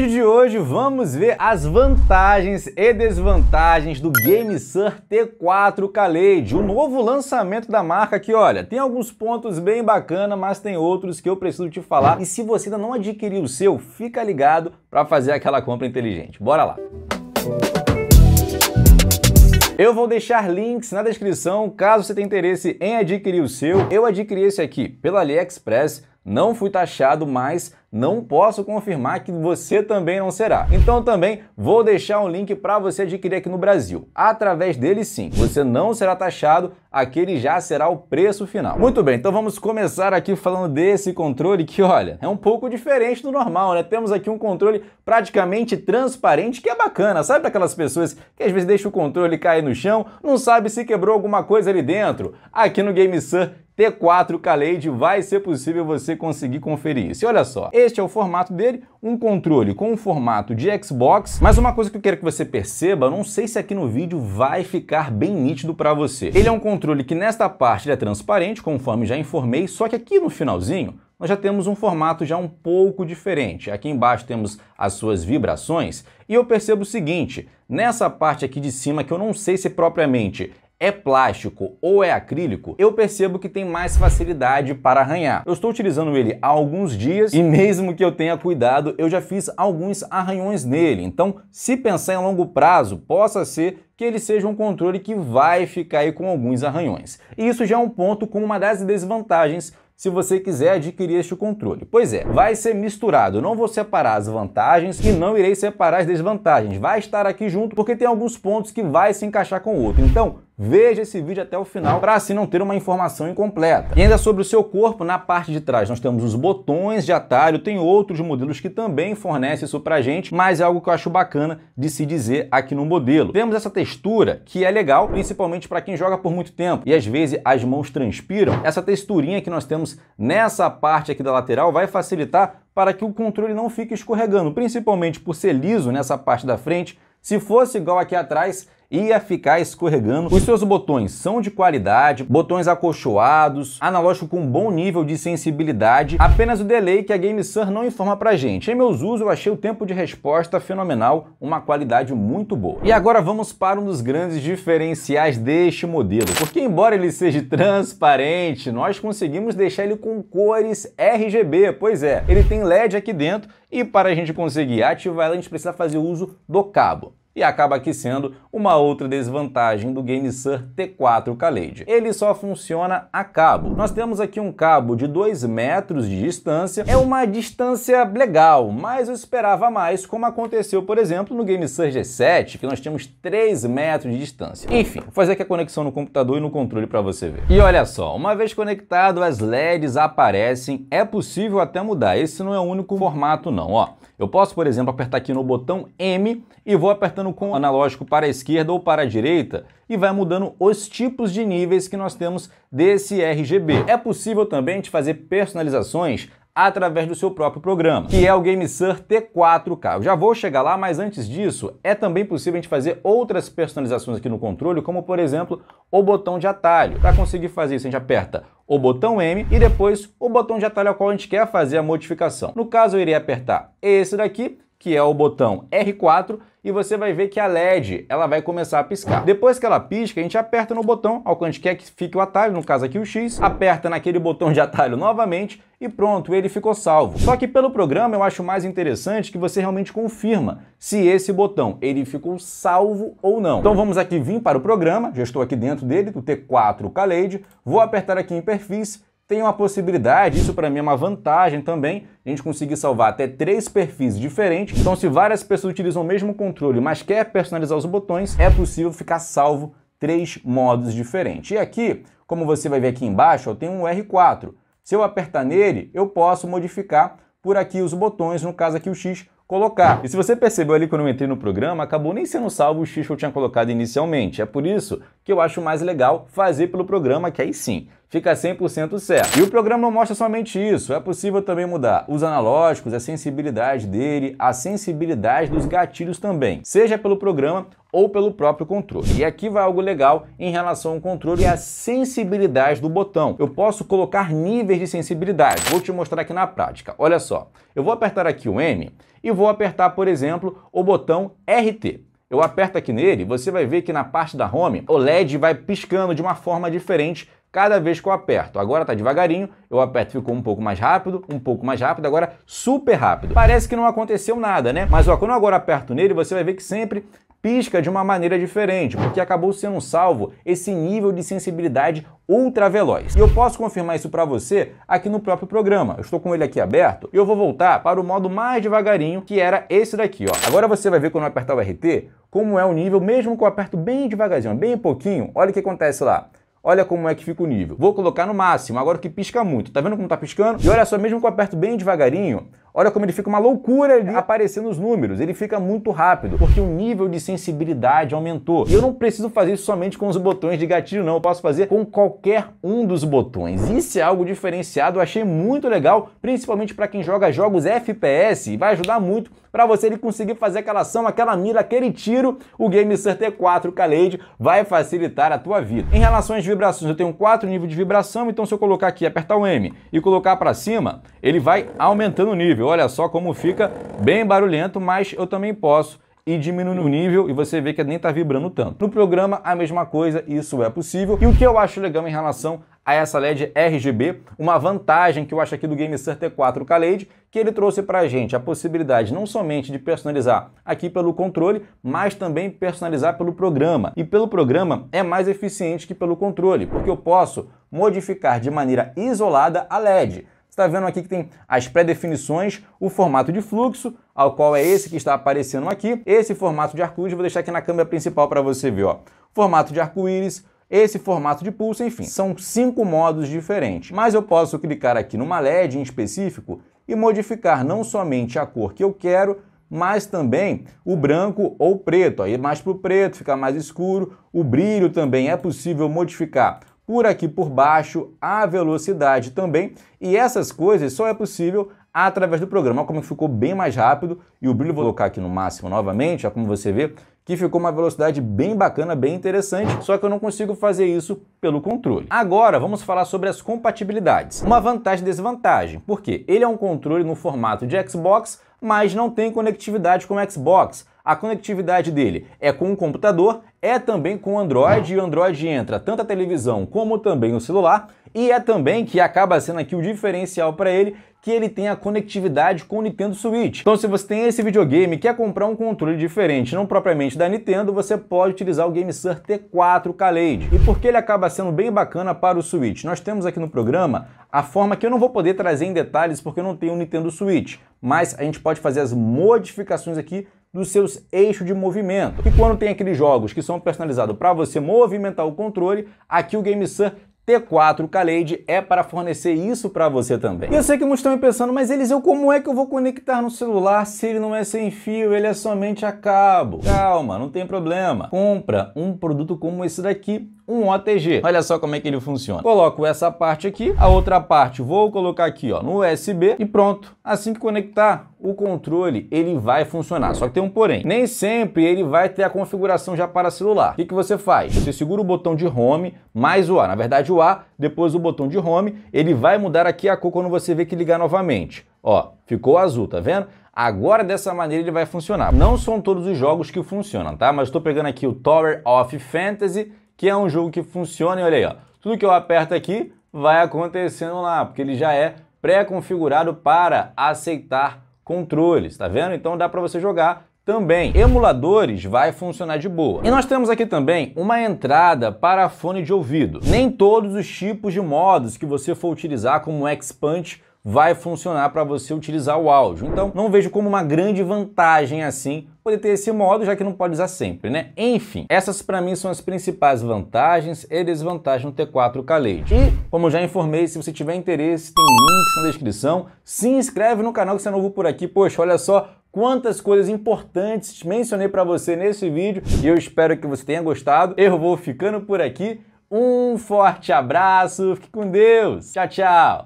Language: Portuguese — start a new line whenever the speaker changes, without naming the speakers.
vídeo de hoje vamos ver as vantagens e desvantagens do GameSir T4 Kaleid, o novo lançamento da marca que, olha, tem alguns pontos bem bacana, mas tem outros que eu preciso te falar. E se você ainda não adquiriu o seu, fica ligado para fazer aquela compra inteligente. Bora lá! Eu vou deixar links na descrição caso você tenha interesse em adquirir o seu. Eu adquiri esse aqui pela AliExpress não fui taxado, mas não posso confirmar que você também não será. Então também vou deixar um link para você adquirir aqui no Brasil. Através dele sim, você não será taxado, aquele já será o preço final. Muito bem, então vamos começar aqui falando desse controle que, olha, é um pouco diferente do normal, né? Temos aqui um controle praticamente transparente, que é bacana, sabe para aquelas pessoas que às vezes deixam o controle cair no chão, não sabe se quebrou alguma coisa ali dentro? Aqui no GameSun T4 k vai ser possível você conseguir conferir isso. E olha só, este é o formato dele, um controle com o formato de Xbox, mas uma coisa que eu quero que você perceba, não sei se aqui no vídeo vai ficar bem nítido para você. Ele é um controle que nesta parte é transparente, conforme já informei, só que aqui no finalzinho nós já temos um formato já um pouco diferente. Aqui embaixo temos as suas vibrações e eu percebo o seguinte, nessa parte aqui de cima que eu não sei se propriamente é plástico ou é acrílico, eu percebo que tem mais facilidade para arranhar. Eu estou utilizando ele há alguns dias e mesmo que eu tenha cuidado, eu já fiz alguns arranhões nele. Então, se pensar em longo prazo, possa ser que ele seja um controle que vai ficar aí com alguns arranhões. E isso já é um ponto com uma das desvantagens se você quiser adquirir este controle. Pois é, vai ser misturado. não vou separar as vantagens e não irei separar as desvantagens. Vai estar aqui junto porque tem alguns pontos que vai se encaixar com o outro. Então, Veja esse vídeo até o final para assim não ter uma informação incompleta. E ainda sobre o seu corpo, na parte de trás nós temos os botões de atalho, tem outros modelos que também fornecem isso pra gente, mas é algo que eu acho bacana de se dizer aqui no modelo. Temos essa textura que é legal, principalmente para quem joga por muito tempo e às vezes as mãos transpiram. Essa texturinha que nós temos nessa parte aqui da lateral vai facilitar para que o controle não fique escorregando, principalmente por ser liso nessa parte da frente. Se fosse igual aqui atrás, ia ficar escorregando. Os seus botões são de qualidade, botões acolchoados, analógico com bom nível de sensibilidade, apenas o delay que a GameSir não informa pra gente. Em meus usos eu achei o tempo de resposta fenomenal, uma qualidade muito boa. E agora vamos para um dos grandes diferenciais deste modelo, porque embora ele seja transparente, nós conseguimos deixar ele com cores RGB, pois é, ele tem LED aqui dentro e para a gente conseguir ativar ela a gente precisa fazer uso do cabo e acaba aqui sendo uma outra desvantagem do GameSir T4 Kaleid. Ele só funciona a cabo. Nós temos aqui um cabo de 2 metros de distância, é uma distância legal, mas eu esperava mais, como aconteceu, por exemplo, no GameSir G7, que nós temos 3 metros de distância. Enfim, vou fazer aqui a conexão no computador e no controle para você ver. E olha só, uma vez conectado, as LEDs aparecem, é possível até mudar, esse não é o único formato não, ó. Eu posso, por exemplo, apertar aqui no botão M e vou apertando com o analógico para a esquerda ou para a direita e vai mudando os tipos de níveis que nós temos desse RGB. É possível também de fazer personalizações através do seu próprio programa, que é o GameSir T4K. Eu já vou chegar lá, mas antes disso, é também possível a gente fazer outras personalizações aqui no controle, como por exemplo, o botão de atalho. Para conseguir fazer isso, a gente aperta o botão M e depois o botão de atalho ao qual a gente quer fazer a modificação. No caso, eu iria apertar esse daqui que é o botão R4, e você vai ver que a LED ela vai começar a piscar. Depois que ela pisca, a gente aperta no botão ao gente quer que fique o atalho, no caso aqui o X, aperta naquele botão de atalho novamente e pronto, ele ficou salvo. Só que pelo programa eu acho mais interessante que você realmente confirma se esse botão ele ficou salvo ou não. Então vamos aqui vir para o programa, já estou aqui dentro dele, do T4 Kaleid vou apertar aqui em perfis tem uma possibilidade, isso para mim é uma vantagem também, a gente conseguir salvar até três perfis diferentes. Então, se várias pessoas utilizam o mesmo controle, mas quer personalizar os botões, é possível ficar salvo três modos diferentes. E aqui, como você vai ver aqui embaixo, eu tenho um R4. Se eu apertar nele, eu posso modificar por aqui os botões, no caso aqui o X, colocar. E se você percebeu ali quando eu entrei no programa, acabou nem sendo salvo o X que eu tinha colocado inicialmente. É por isso que eu acho mais legal fazer pelo programa, que aí sim fica 100% certo. E o programa não mostra somente isso, é possível também mudar os analógicos, a sensibilidade dele, a sensibilidade dos gatilhos também, seja pelo programa ou pelo próprio controle. E aqui vai algo legal em relação ao controle e à sensibilidade do botão. Eu posso colocar níveis de sensibilidade. Vou te mostrar aqui na prática. Olha só, eu vou apertar aqui o M e vou apertar, por exemplo, o botão RT. Eu aperto aqui nele, você vai ver que na parte da home, o LED vai piscando de uma forma diferente cada vez que eu aperto. Agora tá devagarinho, eu aperto ficou um pouco mais rápido, um pouco mais rápido, agora super rápido. Parece que não aconteceu nada, né? Mas ó, quando eu agora aperto nele, você vai ver que sempre pisca de uma maneira diferente, porque acabou sendo salvo esse nível de sensibilidade ultra veloz. E eu posso confirmar isso para você aqui no próprio programa. Eu estou com ele aqui aberto e eu vou voltar para o modo mais devagarinho, que era esse daqui, ó. Agora você vai ver quando eu apertar o RT, como é o nível, mesmo que eu aperto bem devagarzinho, bem pouquinho, olha o que acontece lá. Olha como é que fica o nível. Vou colocar no máximo, agora que pisca muito. Tá vendo como tá piscando? E olha só, mesmo que eu aperto bem devagarinho, Olha como ele fica uma loucura ali é. aparecendo os números. Ele fica muito rápido, porque o nível de sensibilidade aumentou. E eu não preciso fazer isso somente com os botões de gatilho, não. Eu posso fazer com qualquer um dos botões. Isso é algo diferenciado, eu achei muito legal, principalmente para quem joga jogos FPS. Vai ajudar muito para você ele conseguir fazer aquela ação, aquela mira, aquele tiro, o GameSir T4 Kaleid vai facilitar a tua vida. Em relação às vibrações, eu tenho quatro níveis de vibração, então se eu colocar aqui, apertar o M e colocar para cima, ele vai aumentando o nível. Olha só como fica bem barulhento, mas eu também posso e diminui o nível e você vê que nem tá vibrando tanto. No programa, a mesma coisa, isso é possível. E o que eu acho legal em relação a essa LED RGB, uma vantagem que eu acho aqui do gamester T4 Kaleid, que ele trouxe para a gente a possibilidade não somente de personalizar aqui pelo controle, mas também personalizar pelo programa. E pelo programa é mais eficiente que pelo controle, porque eu posso modificar de maneira isolada a LED está vendo aqui que tem as pré-definições, o formato de fluxo, ao qual é esse que está aparecendo aqui. Esse formato de arco-íris, vou deixar aqui na câmera principal para você ver. Ó. Formato de arco-íris, esse formato de pulso, enfim. São cinco modos diferentes, mas eu posso clicar aqui numa LED em específico e modificar não somente a cor que eu quero, mas também o branco ou preto, aí é mais para o preto, ficar mais escuro. O brilho também é possível modificar por aqui por baixo, a velocidade também. E essas coisas só é possível através do programa. Olha como ficou bem mais rápido e o brilho vou colocar aqui no máximo novamente, ó, como você vê, que ficou uma velocidade bem bacana, bem interessante, só que eu não consigo fazer isso pelo controle. Agora vamos falar sobre as compatibilidades. Uma vantagem e desvantagem, porque ele é um controle no formato de Xbox, mas não tem conectividade com o Xbox. A conectividade dele é com o computador, é também com o Android, e o Android entra tanto a televisão como também o celular, e é também que acaba sendo aqui o diferencial para ele que ele tem a conectividade com o Nintendo Switch. Então se você tem esse videogame e quer comprar um controle diferente, não propriamente da Nintendo, você pode utilizar o GameSir T4 Kaleid. E porque ele acaba sendo bem bacana para o Switch? Nós temos aqui no programa a forma que eu não vou poder trazer em detalhes porque eu não tenho o Nintendo Switch, mas a gente pode fazer as modificações aqui dos seus eixos de movimento. E quando tem aqueles jogos que são personalizados para você movimentar o controle, aqui o GameSir T4 Kaleid é para fornecer isso para você também. E eu sei que muitos estão pensando, mas eu como é que eu vou conectar no celular se ele não é sem fio, ele é somente a cabo? Calma, não tem problema. Compra um produto como esse daqui um OTG. Olha só como é que ele funciona. Coloco essa parte aqui, a outra parte vou colocar aqui ó, no USB e pronto. Assim que conectar o controle, ele vai funcionar. Só que tem um porém. Nem sempre ele vai ter a configuração já para celular. O que, que você faz? Você segura o botão de Home mais o A. Na verdade o A, depois o botão de Home, ele vai mudar aqui a cor quando você vê que ligar novamente. Ó, ficou azul, tá vendo? Agora dessa maneira ele vai funcionar. Não são todos os jogos que funcionam, tá? Mas estou pegando aqui o Tower of Fantasy que é um jogo que funciona, e olha aí, ó, tudo que eu aperto aqui vai acontecendo lá, porque ele já é pré-configurado para aceitar controles, tá vendo? Então dá para você jogar também. Emuladores vai funcionar de boa. E nós temos aqui também uma entrada para fone de ouvido. Nem todos os tipos de modos que você for utilizar como x vai funcionar para você utilizar o áudio. Então, não vejo como uma grande vantagem assim poder ter esse modo, já que não pode usar sempre, né? Enfim, essas para mim são as principais vantagens e desvantagens do T4 Kaleid. E, como já informei, se você tiver interesse, tem links na descrição. Se inscreve no canal que você é novo por aqui. Poxa, olha só quantas coisas importantes mencionei para você nesse vídeo e eu espero que você tenha gostado. Eu vou ficando por aqui. Um forte abraço, fique com Deus. Tchau, tchau.